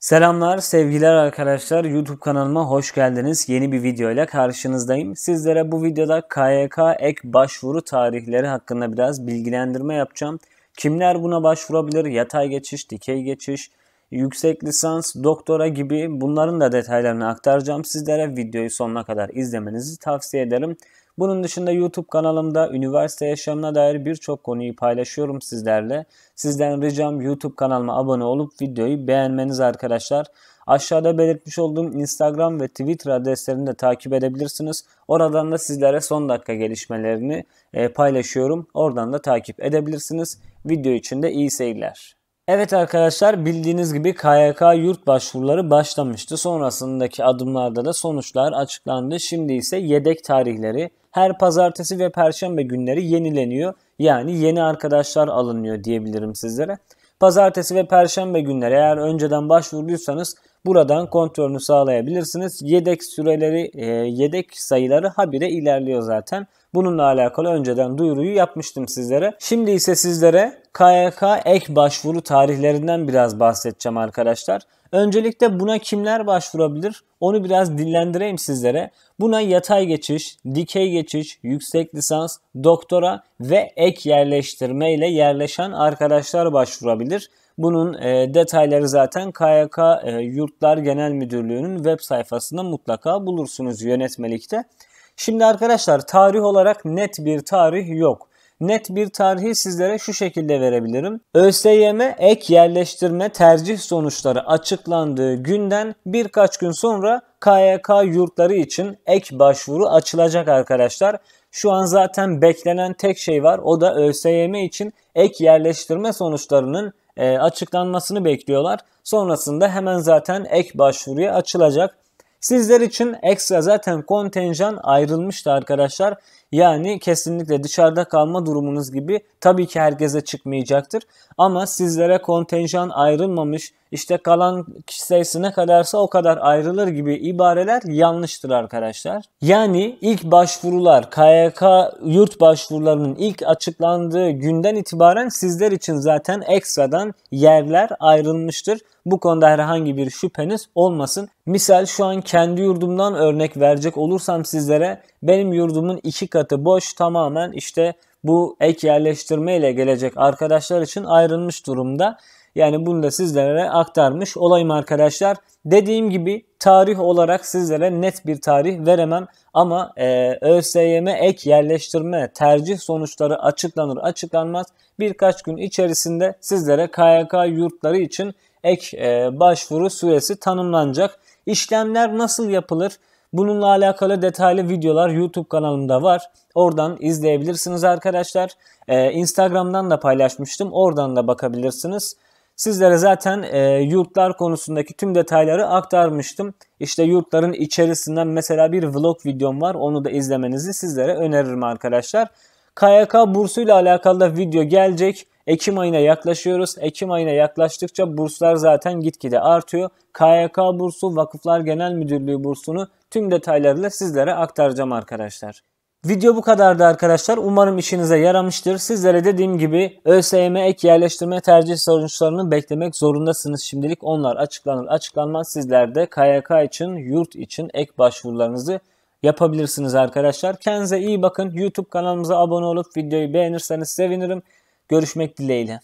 Selamlar, sevgiler arkadaşlar. YouTube kanalıma hoş geldiniz. Yeni bir video ile karşınızdayım. Sizlere bu videoda KYK ek başvuru tarihleri hakkında biraz bilgilendirme yapacağım. Kimler buna başvurabilir? Yatay geçiş, dikey geçiş, yüksek lisans, doktora gibi bunların da detaylarını aktaracağım sizlere. Videoyu sonuna kadar izlemenizi tavsiye ederim. Bunun dışında YouTube kanalımda üniversite yaşamına dair birçok konuyu paylaşıyorum sizlerle. Sizden ricam YouTube kanalıma abone olup videoyu beğenmeniz arkadaşlar. Aşağıda belirtmiş olduğum Instagram ve Twitter adreslerini de takip edebilirsiniz. Oradan da sizlere son dakika gelişmelerini e, paylaşıyorum. Oradan da takip edebilirsiniz. Video için de iyi seyirler. Evet arkadaşlar bildiğiniz gibi KYK yurt başvuruları başlamıştı. Sonrasındaki adımlarda da sonuçlar açıklandı. Şimdi ise yedek tarihleri her pazartesi ve perşembe günleri yenileniyor. Yani yeni arkadaşlar alınıyor diyebilirim sizlere. Pazartesi ve perşembe günleri eğer önceden başvurduysanız Buradan kontrolünü sağlayabilirsiniz. Yedek süreleri, e, yedek sayıları habire ilerliyor zaten. Bununla alakalı önceden duyuruyu yapmıştım sizlere. Şimdi ise sizlere KYK ek başvuru tarihlerinden biraz bahsedeceğim arkadaşlar. Öncelikle buna kimler başvurabilir? Onu biraz dillendireyim sizlere. Buna yatay geçiş, dikey geçiş, yüksek lisans, doktora ve ek yerleştirme ile yerleşen arkadaşlar başvurabilir. Bunun e, detayları zaten KYK e, Yurtlar Genel Müdürlüğü'nün web sayfasında mutlaka bulursunuz yönetmelikte. Şimdi arkadaşlar tarih olarak net bir tarih yok. Net bir tarihi sizlere şu şekilde verebilirim. ÖSYM ek yerleştirme tercih sonuçları açıklandığı günden birkaç gün sonra KYK yurtları için ek başvuru açılacak arkadaşlar. Şu an zaten beklenen tek şey var o da ÖSYM için ek yerleştirme sonuçlarının e, açıklanmasını bekliyorlar. Sonrasında hemen zaten ek başvuruya açılacak. Sizler için ekstra zaten kontenjan ayrılmıştı arkadaşlar. Yani kesinlikle dışarıda kalma durumunuz gibi tabii ki herkese çıkmayacaktır. Ama sizlere kontenjan ayrılmamış işte kalan kişi sayısı ne kadarsa o kadar ayrılır gibi ibareler yanlıştır arkadaşlar. Yani ilk başvurular KYK yurt başvurularının ilk açıklandığı günden itibaren sizler için zaten ekstradan yerler ayrılmıştır. Bu konuda herhangi bir şüpheniz olmasın. Misal şu an kendi yurdumdan örnek verecek olursam sizlere benim yurdumun iki katı boş tamamen işte bu ek yerleştirme ile gelecek arkadaşlar için ayrılmış durumda. Yani bunu da sizlere aktarmış olayım arkadaşlar. Dediğim gibi tarih olarak sizlere net bir tarih veremem ama e, ÖSYM ek yerleştirme tercih sonuçları açıklanır açıklanmaz birkaç gün içerisinde sizlere KYK yurtları için ek e, başvuru süresi tanımlanacak. İşlemler nasıl yapılır? Bununla alakalı detaylı videolar YouTube kanalımda var. Oradan izleyebilirsiniz arkadaşlar. Ee, Instagram'dan da paylaşmıştım. Oradan da bakabilirsiniz. Sizlere zaten e, yurtlar konusundaki tüm detayları aktarmıştım. İşte yurtların içerisinden mesela bir vlog videom var. Onu da izlemenizi sizlere öneririm arkadaşlar. KYK bursuyla alakalı da video gelecek. Ekim ayına yaklaşıyoruz. Ekim ayına yaklaştıkça burslar zaten gitgide artıyor. KYK bursu, Vakıflar Genel Müdürlüğü bursunu tüm detaylarıyla sizlere aktaracağım arkadaşlar. Video bu kadardı arkadaşlar. Umarım işinize yaramıştır. Sizlere dediğim gibi ÖSYM ek yerleştirme tercih sonuçlarını beklemek zorundasınız. Şimdilik onlar açıklanır açıklanmaz sizler de KYK için, yurt için ek başvurularınızı yapabilirsiniz arkadaşlar. Kendinize iyi bakın. YouTube kanalımıza abone olup videoyu beğenirseniz sevinirim. Görüşmek dileğiyle.